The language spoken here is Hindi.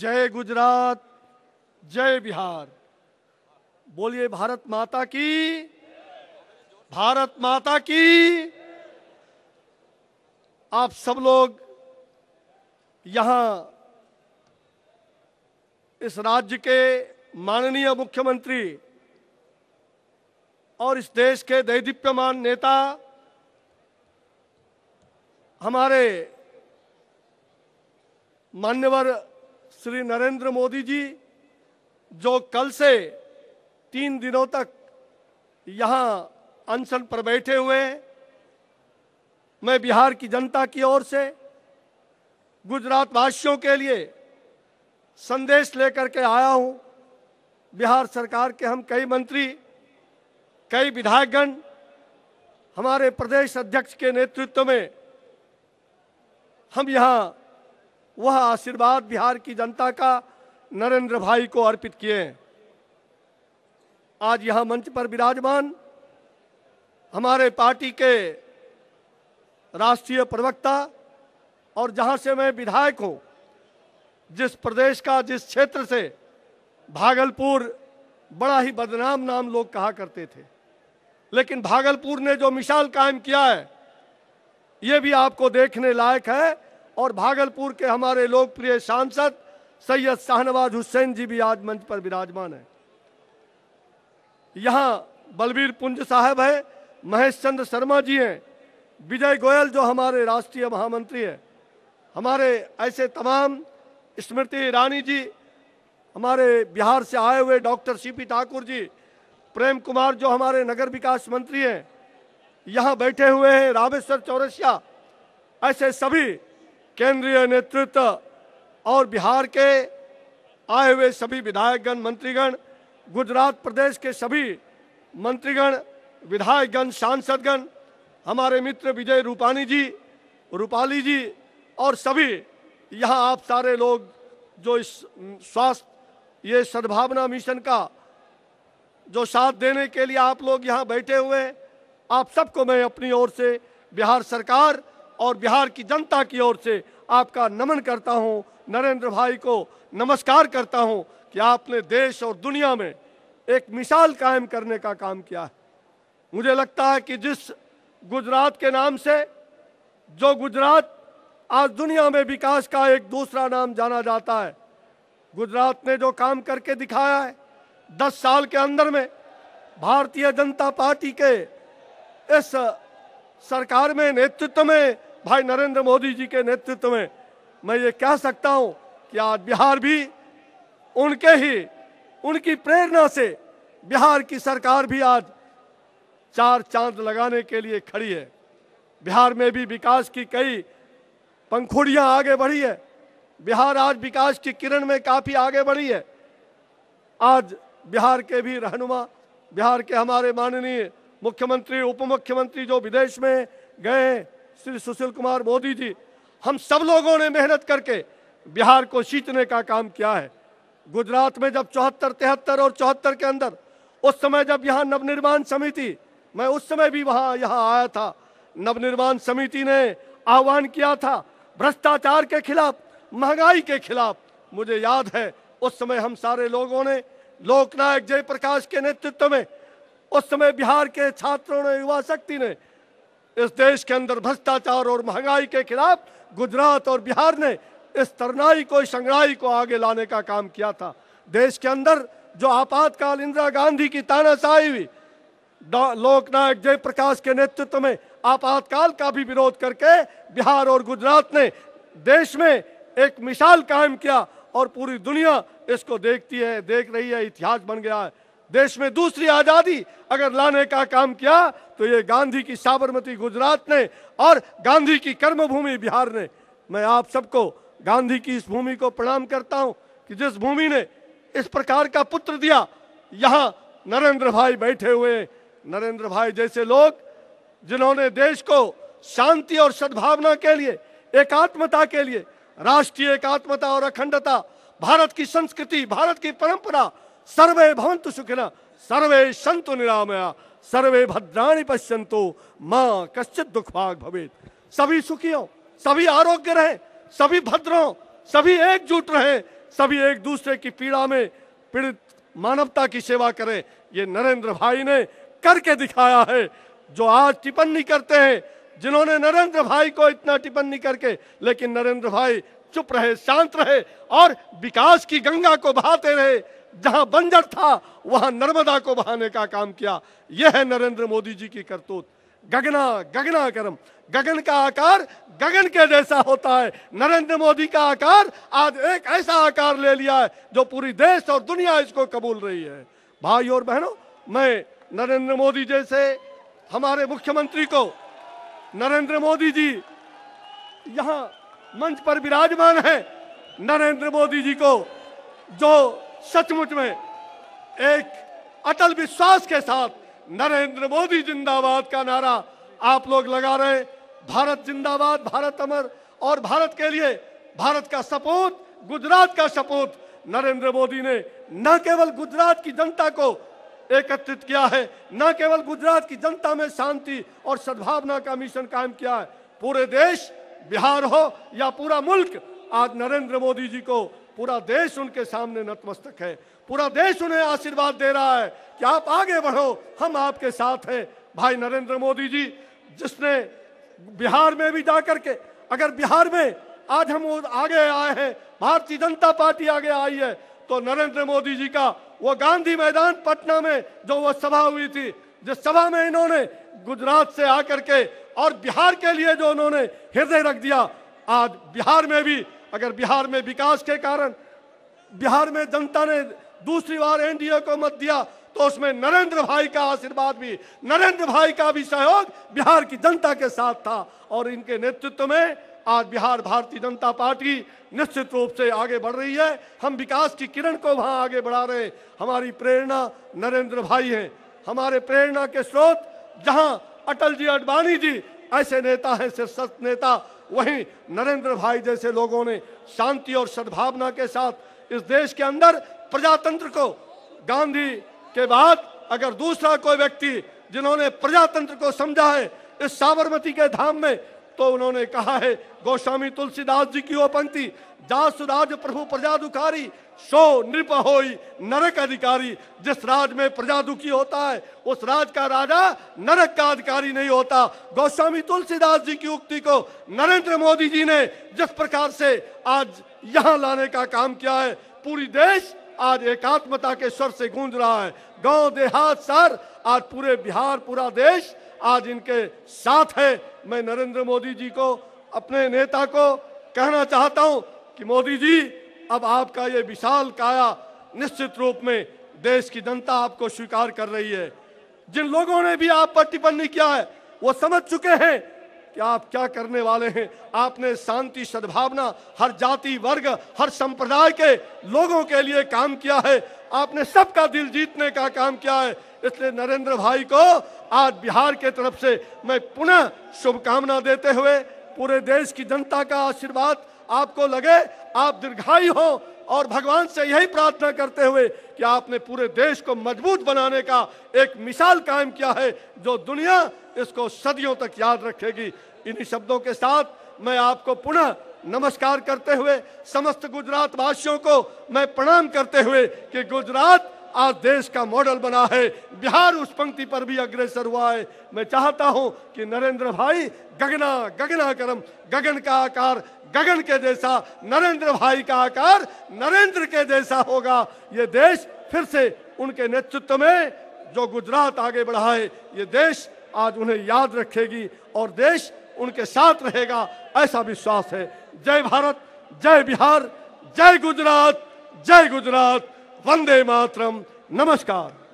जय गुजरात जय बिहार बोलिए भारत माता की भारत माता की आप सब लोग यहां इस राज्य के माननीय मुख्यमंत्री और इस देश के दैदीप्यमान नेता हमारे मान्यवर श्री नरेंद्र मोदी जी जो कल से तीन दिनों तक यहाँ अनशन पर बैठे हुए हैं मैं बिहार की जनता की ओर से गुजरात वासियों के लिए संदेश लेकर के आया हूं बिहार सरकार के हम कई मंत्री कई विधायकगण हमारे प्रदेश अध्यक्ष के नेतृत्व में हम यहाँ वह आशीर्वाद बिहार की जनता का नरेंद्र भाई को अर्पित किए आज यहां मंच पर विराजमान हमारे पार्टी के राष्ट्रीय प्रवक्ता और जहां से मैं विधायक हूं जिस प्रदेश का जिस क्षेत्र से भागलपुर बड़ा ही बदनाम नाम लोग कहा करते थे लेकिन भागलपुर ने जो मिसाल कायम किया है ये भी आपको देखने लायक है और भागलपुर के हमारे लोकप्रिय सांसद सैयद शाहनवाज हुसैन जी भी आज मंच पर विराजमान है यहाँ बलबीर पुंज साहब है महेश चंद्र शर्मा जी हैं विजय गोयल जो हमारे राष्ट्रीय महामंत्री है हमारे ऐसे तमाम स्मृति ईरानी जी हमारे बिहार से आए हुए doctor C P Thakur ji Prem Kumar जो हमारे नगर विकास मंत्री हैं यहाँ बैठे हुए हैं रामेश्वर चौरसिया ऐसे सभी केंद्रीय नेतृत्व और बिहार के आए हुए सभी विधायकगण मंत्रीगण गुजरात प्रदेश के सभी मंत्रीगण विधायकगण सांसदगण हमारे मित्र विजय रूपानी जी रूपाली जी और सभी यहाँ आप सारे लोग जो इस स्वास्थ्य ये सद्भावना मिशन का जो साथ देने के लिए आप लोग यहाँ बैठे हुए हैं आप सबको मैं अपनी ओर से बिहार सरकार और बिहार की जनता की ओर से आपका नमन करता हूं नरेंद्र भाई को नमस्कार करता हूं कि आपने देश और दुनिया में एक मिसाल कायम करने का काम किया है मुझे लगता है कि जिस गुजरात के नाम से जो गुजरात आज दुनिया में विकास का एक दूसरा नाम जाना जाता है गुजरात ने जो काम करके दिखाया है दस साल के अंदर में भारतीय जनता पार्टी के इस सरकार में नेतृत्व में भाई नरेंद्र मोदी जी के नेतृत्व में मैं ये कह सकता हूँ कि आज बिहार भी उनके ही उनकी प्रेरणा से बिहार की सरकार भी आज चार चांद लगाने के लिए खड़ी है बिहार में भी विकास की कई पंखुड़ियाँ आगे बढ़ी है बिहार आज विकास की किरण में काफ़ी आगे बढ़ी है आज बिहार के भी रहनुमा बिहार के हमारे माननीय मुख्यमंत्री उप मुख्यमंत्री जो विदेश में गए श्री सुशील कुमार मोदी जी हम सब लोगों ने मेहनत करके बिहार को सींचने का काम किया है गुजरात में जब चौहत्तर तिहत्तर और चौहत्तर के अंदर उस समय जब यहाँ नवनिर्माण समिति मैं उस समय भी वहाँ यहाँ आया था नवनिर्माण समिति ने आह्वान किया था भ्रष्टाचार के खिलाफ महंगाई के खिलाफ मुझे याद है उस समय हम सारे लोगों ने लोकनायक जयप्रकाश के नेतृत्व में उस समय बिहार के छात्रों ने युवा शक्ति ने इस देश के अंदर भ्रष्टाचार और महंगाई के खिलाफ गुजरात और बिहार ने इस तरनाई को संग्राई को आगे लाने का काम किया था देश के अंदर जो आपातकाल इंदिरा गांधी की तानाशाही हुई लोकनायक जयप्रकाश के नेतृत्व में आपातकाल का भी विरोध करके बिहार और गुजरात ने देश में एक मिसाल कायम किया और पूरी दुनिया इसको देखती है देख रही है इतिहास बन गया है देश में दूसरी आज़ादी अगर लाने का काम किया तो ये गांधी की साबरमती गुजरात ने और गांधी की कर्मभूमि बिहार ने मैं आप सबको गांधी की इस भूमि को प्रणाम करता हूं कि जिस भूमि ने इस प्रकार का पुत्र दिया यहां नरेंद्र भाई बैठे हुए नरेंद्र भाई जैसे लोग जिन्होंने देश को शांति और सद्भावना के लिए एकात्मता के लिए राष्ट्रीय एकात्मता और अखंडता भारत की संस्कृति भारत की परंपरा सर्वे भवंतु सुखिना सर्वे संतु निरामया सर्वे भद्राणी पश्यंतो माँ कश्चित दुखभाग भवेद सभी सुखी हो सभी आरोग्य रहे सभी भद्र हो सभी एकजुट रहे सभी एक दूसरे की पीड़ा में पीड़ित मानवता की सेवा करें ये नरेंद्र भाई ने करके दिखाया है जो आज टिप्पणी करते हैं जिन्होंने नरेंद्र भाई को इतना टिप्पणी करके लेकिन नरेंद्र भाई चुप रहे शांत रहे और विकास की गंगा को बहाते रहे जहां बंजर था वहां नर्मदा को बहाने का काम किया यह है नरेंद्र मोदी जी की करतूत गगना गगना करम गगन का आकार गगन के जैसा होता है नरेंद्र मोदी का आकार आज एक ऐसा आकार ले लिया है जो पूरी देश और दुनिया इसको कबूल रही है भाई और बहनों मैं नरेंद्र मोदी जैसे हमारे मुख्यमंत्री को नरेंद्र मोदी जी यहाँ मंच पर विराजमान है नरेंद्र मोदी जी को जो सचमुच में एक अटल विश्वास के साथ नरेंद्र मोदी जिंदाबाद का नारा आप लोग लगा रहे भारत जिंदाबाद भारत अमर और भारत के लिए भारत का सपूत गुजरात का सपूत नरेंद्र मोदी ने न केवल गुजरात की जनता को एकत्रित किया है न केवल गुजरात की जनता में शांति और सद्भावना का मिशन कायम किया है पूरे देश बिहार हो या पूरा मुल्क आज नरेंद्र मोदी जी को पूरा देश उनके सामने नतमस्तक है पूरा देश उन्हें आशीर्वाद दे रहा है कि आप आगे बढ़ो हम आपके साथ हैं भाई नरेंद्र मोदी जी जिसने बिहार में भी जा करके अगर बिहार में आज हम आगे आए हैं भारतीय जनता पार्टी आगे आई है तो नरेंद्र मोदी जी का वो गांधी मैदान पटना में जो वो सभा हुई थी जिस सभा में इन्होंने गुजरात से आकर के और बिहार के लिए जो उन्होंने हृदय रख दिया आज बिहार में भी अगर बिहार में विकास के कारण बिहार में जनता ने दूसरी बार एनडीए को मत दिया तो उसमें नरेंद्र भाई का आशीर्वाद भी नरेंद्र भाई का भी सहयोग बिहार की जनता के साथ था और इनके नेतृत्व में आज बिहार भारतीय जनता पार्टी निश्चित रूप से आगे बढ़ रही है हम विकास की किरण को वहाँ आगे बढ़ा रहे हैं हमारी प्रेरणा नरेंद्र भाई हैं हमारे प्रेरणा के स्रोत जहाँ अटल जी अडवाणी जी ऐसे नेता हैं शीर्षस्थ नेता वहीं नरेंद्र भाई जैसे लोगों ने शांति और सद्भावना के साथ इस देश के अंदर प्रजातंत्र को गांधी के बाद अगर दूसरा कोई व्यक्ति जिन्होंने प्रजातंत्र को समझा है इस साबरमती के धाम में तो उन्होंने कहा है गोस्वामी तुलसीदास जी की वो पंक्ति जास राज प्रभु प्रजा दुखारी सो नृप हो नरक अधिकारी जिस राज में प्रजा दुखी होता है उस राज का राजा नरक का अधिकारी नहीं होता गोस्वामी तुलसीदास जी की उक्ति को नरेंद्र मोदी जी ने जिस प्रकार से आज यहाँ लाने का काम किया है पूरी देश आज एकात्मता के स्वर से गूंज रहा है गांव देहात सर आज पूरे बिहार पूरा देश आज इनके साथ है मैं नरेंद्र मोदी जी को अपने नेता को कहना चाहता हूं कि मोदी जी अब आपका ये विशाल काया निश्चित रूप में देश की जनता आपको स्वीकार कर रही है जिन लोगों ने भी आप पर टिप्पणी किया है वो समझ चुके हैं कि आप क्या करने वाले हैं आपने शांति सद्भावना हर जाति वर्ग हर संप्रदाय के लोगों के लिए काम किया है आपने सबका दिल जीतने का काम किया है इसलिए नरेंद्र भाई को आज बिहार के तरफ से मैं पुनः शुभकामना देते हुए पूरे देश की जनता का आशीर्वाद आपको लगे आप दीर्घायु हो और भगवान से यही प्रार्थना करते हुए कि आपने पूरे देश को मजबूत बनाने का एक मिसाल कायम किया है जो दुनिया इसको सदियों तक याद रखेगी इन्हीं शब्दों के साथ मैं आपको पुनः नमस्कार करते हुए समस्त गुजरात वासियों को मैं प्रणाम करते हुए कि गुजरात आज देश का मॉडल बना है बिहार उस पंक्ति पर भी अग्रसर हुआ है मैं चाहता हूं कि नरेंद्र भाई गगना गगना करम गगन का आकार गगन के जैसा नरेंद्र भाई का आकार नरेंद्र के जैसा होगा ये देश फिर से उनके नेतृत्व में जो गुजरात आगे बढ़ा है ये देश आज उन्हें याद रखेगी और देश उनके साथ रहेगा ऐसा विश्वास है जय भारत जय बिहार जय गुजरात जय गुजरात वंदे मातरम नमस्कार